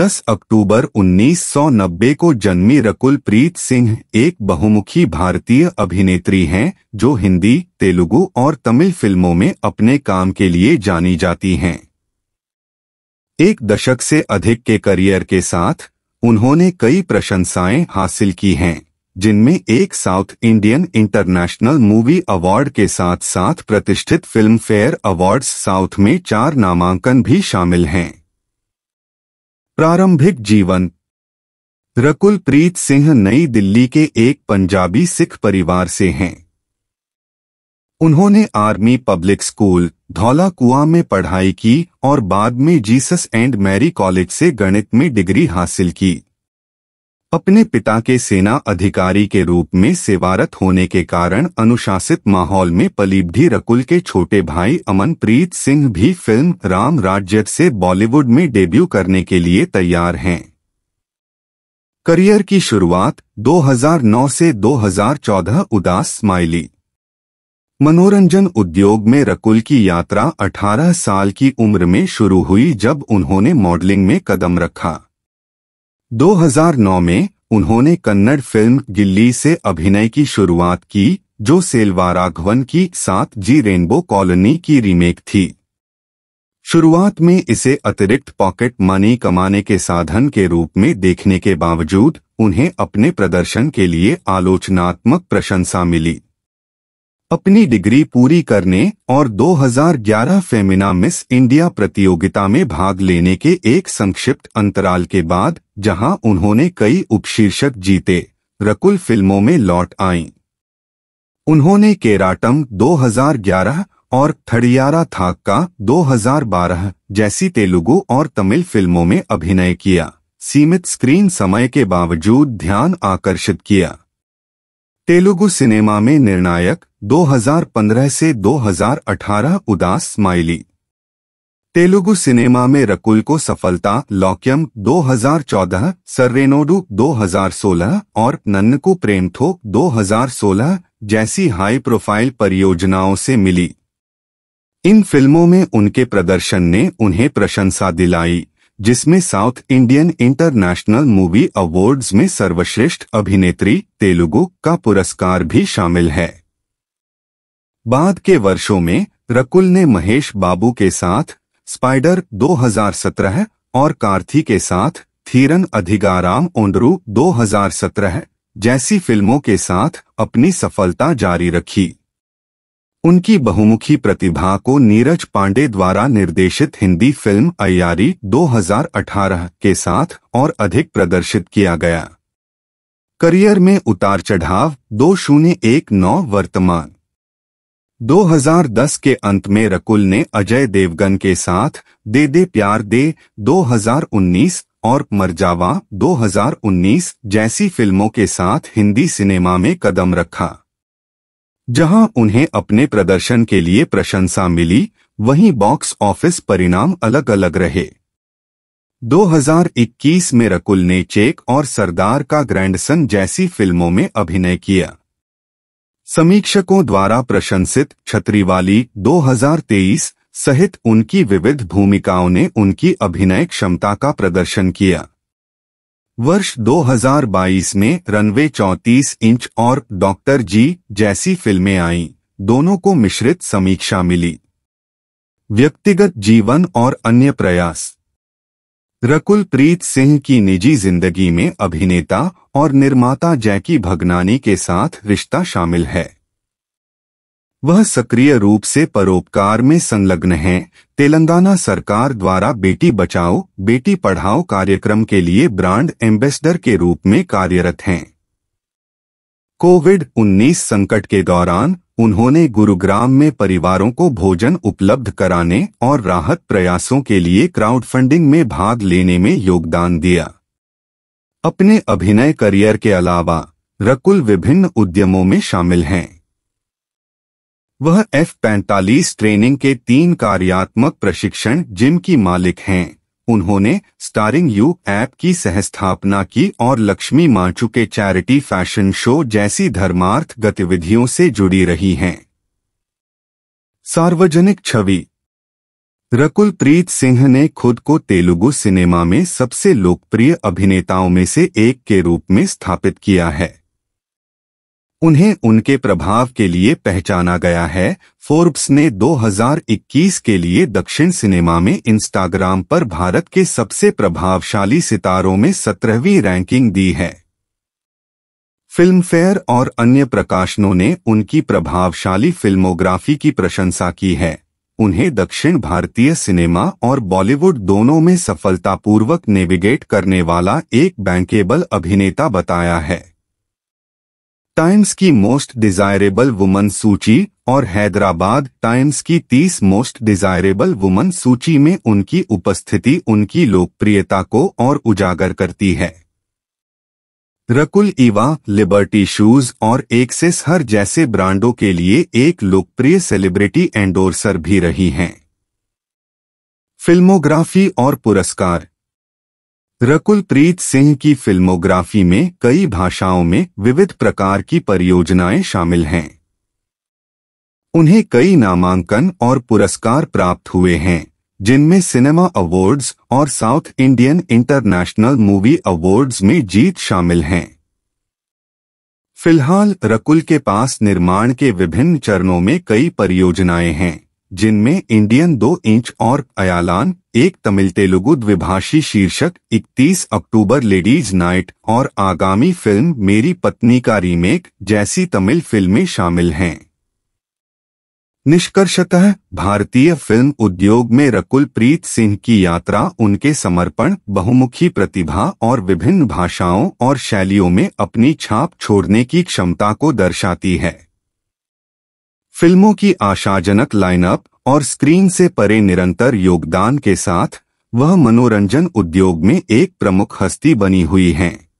10 अक्टूबर 1990 को जन्मी रकुल प्रीत सिंह एक बहुमुखी भारतीय अभिनेत्री हैं जो हिंदी तेलुगु और तमिल फिल्मों में अपने काम के लिए जानी जाती हैं एक दशक से अधिक के करियर के साथ उन्होंने कई प्रशंसाएं हासिल की हैं जिनमें एक South Indian International Movie Award के साथ साथ प्रतिष्ठित फिल्म फेयर अवार्ड्स साउथ में चार नामांकन भी शामिल हैं प्रारंभिक जीवन रकुल प्रीत सिंह नई दिल्ली के एक पंजाबी सिख परिवार से हैं उन्होंने आर्मी पब्लिक स्कूल धौला कुआ में पढ़ाई की और बाद में जीसस एंड मैरी कॉलेज से गणित में डिग्री हासिल की अपने पिता के सेना अधिकारी के रूप में सेवारत होने के कारण अनुशासित माहौल में पलीबढ़ी रकुल के छोटे भाई अमनप्रीत सिंह भी फिल्म राम राज्य से बॉलीवुड में डेब्यू करने के लिए तैयार हैं करियर की शुरुआत 2009 से 2014 उदास स्माइली मनोरंजन उद्योग में रकुल की यात्रा 18 साल की उम्र में शुरू हुई जब उन्होंने मॉडलिंग में कदम रखा 2009 में उन्होंने कन्नड़ फिल्म गिल्ली से अभिनय की शुरुआत की जो सेलवाराघवन की सात जी रेनबो कॉलोनी की रीमेक थी शुरुआत में इसे अतिरिक्त पॉकेट मनी कमाने के साधन के रूप में देखने के बावजूद उन्हें अपने प्रदर्शन के लिए आलोचनात्मक प्रशंसा मिली अपनी डिग्री पूरी करने और 2011 फेमिना मिस इंडिया प्रतियोगिता में भाग लेने के एक संक्षिप्त अंतराल के बाद जहां उन्होंने कई उपशीर्षक जीते रकुल फिल्मों में लौट आईं उन्होंने केराटम 2011 और थड़ियारा थाक्का 2012 जैसी तेलुगु और तमिल फिल्मों में अभिनय किया सीमित स्क्रीन समय के बावजूद ध्यान आकर्षित किया तेलुगु सिनेमा में निर्णायक 2015 से 2018 उदास स्माइली तेलुगु सिनेमा में रकुल को सफलता लौक्यम 2014 सर्रेनोडू 2016 और नन्नकू हजार 2016 जैसी हाई प्रोफाइल परियोजनाओं से मिली इन फिल्मों में उनके प्रदर्शन ने उन्हें प्रशंसा दिलाई जिसमें South Indian International Movie Awards में सर्वश्रेष्ठ अभिनेत्री तेलुगु का पुरस्कार भी शामिल है बाद के वर्षों में रकुल ने महेश बाबू के साथ स्पाइडर 2017 और कार्थी के साथ थीरन अधिगाराम ओंडरू 2017 जैसी फिल्मों के साथ अपनी सफलता जारी रखी उनकी बहुमुखी प्रतिभा को नीरज पांडे द्वारा निर्देशित हिंदी फिल्म अयारी 2018 के साथ और अधिक प्रदर्शित किया गया करियर में उतार चढ़ाव दो शून्य एक नौ वर्तमान 2010 के अंत में रकुल ने अजय देवगन के साथ दे दे प्यार दे 2019 और मरजावा 2019 जैसी फिल्मों के साथ हिंदी सिनेमा में कदम रखा जहां उन्हें अपने प्रदर्शन के लिए प्रशंसा मिली वहीं बॉक्स ऑफिस परिणाम अलग अलग रहे 2021 में रकुल ने चेक और सरदार का ग्रैंडसन जैसी फिल्मों में अभिनय किया समीक्षकों द्वारा प्रशंसित छत्रीवाली 2023 सहित उनकी विविध भूमिकाओं ने उनकी अभिनय क्षमता का प्रदर्शन किया वर्ष 2022 में रनवे 34 इंच और डॉक्टर जी जैसी फिल्में आईं, दोनों को मिश्रित समीक्षा मिली व्यक्तिगत जीवन और अन्य प्रयास रकुल प्रीत सिंह की निजी जिंदगी में अभिनेता और निर्माता जैकी भगनानी के साथ रिश्ता शामिल है वह सक्रिय रूप से परोपकार में संलग्न हैं। तेलंगाना सरकार द्वारा बेटी बचाओ बेटी पढ़ाओ कार्यक्रम के लिए ब्रांड एम्बेसडर के रूप में कार्यरत हैं कोविड 19 संकट के दौरान उन्होंने गुरुग्राम में परिवारों को भोजन उपलब्ध कराने और राहत प्रयासों के लिए क्राउडफंडिंग में भाग लेने में योगदान दिया अपने अभिनय करियर के अलावा रकुल विभिन्न उद्यमों में शामिल हैं वह एफ पैंतालीस ट्रेनिंग के तीन कार्यात्मक प्रशिक्षण जिम की मालिक हैं उन्होंने स्टारिंग यू ऐप की सहस्थापना की और लक्ष्मी मांचू के चैरिटी फैशन शो जैसी धर्मार्थ गतिविधियों से जुड़ी रही हैं सार्वजनिक छवि रकुल प्रीत सिंह ने खुद को तेलुगु सिनेमा में सबसे लोकप्रिय अभिनेताओं में से एक के रूप में स्थापित किया है उन्हें उनके प्रभाव के लिए पहचाना गया है फोर्ब्स ने 2021 के लिए दक्षिण सिनेमा में इंस्टाग्राम पर भारत के सबसे प्रभावशाली सितारों में सत्रहवीं रैंकिंग दी है फिल्म फेयर और अन्य प्रकाशनों ने उनकी प्रभावशाली फिल्मोग्राफी की प्रशंसा की है उन्हें दक्षिण भारतीय सिनेमा और बॉलीवुड दोनों में सफलतापूर्वक नेविगेट करने वाला एक बैंकेबल अभिनेता बताया है टाइम्स की मोस्ट डिजायरेबल वुमन सूची और हैदराबाद टाइम्स की 30 मोस्ट डिजायरेबल वुमन सूची में उनकी उपस्थिति उनकी लोकप्रियता को और उजागर करती है रकुल इवा लिबर्टी शूज और एक्सेस हर जैसे ब्रांडों के लिए एक लोकप्रिय सेलिब्रिटी एंडोर्सर भी रही हैं फिल्मोग्राफी और पुरस्कार रकुलप्रीत सिंह की फिल्मोग्राफी में कई भाषाओं में विविध प्रकार की परियोजनाएं शामिल हैं उन्हें कई नामांकन और पुरस्कार प्राप्त हुए हैं जिनमें सिनेमा अवार्ड्स और South Indian International Movie Awards में जीत शामिल हैं फिलहाल रकुल के पास निर्माण के विभिन्न चरणों में कई परियोजनाएं हैं जिनमें इंडियन दो इंच और अयालान एक तमिल तेलुगु द्विभाषी शीर्षक 31 अक्टूबर लेडीज नाइट और आगामी फिल्म मेरी पत्नी का रीमेक जैसी तमिल फिल्में शामिल हैं निष्कर्षतः भारतीय फिल्म उद्योग में रकुल प्रीत सिंह की यात्रा उनके समर्पण बहुमुखी प्रतिभा और विभिन्न भाषाओं और शैलियों में अपनी छाप छोड़ने की क्षमता को दर्शाती है फिल्मों की आशाजनक लाइनअप और स्क्रीन से परे निरंतर योगदान के साथ वह मनोरंजन उद्योग में एक प्रमुख हस्ती बनी हुई हैं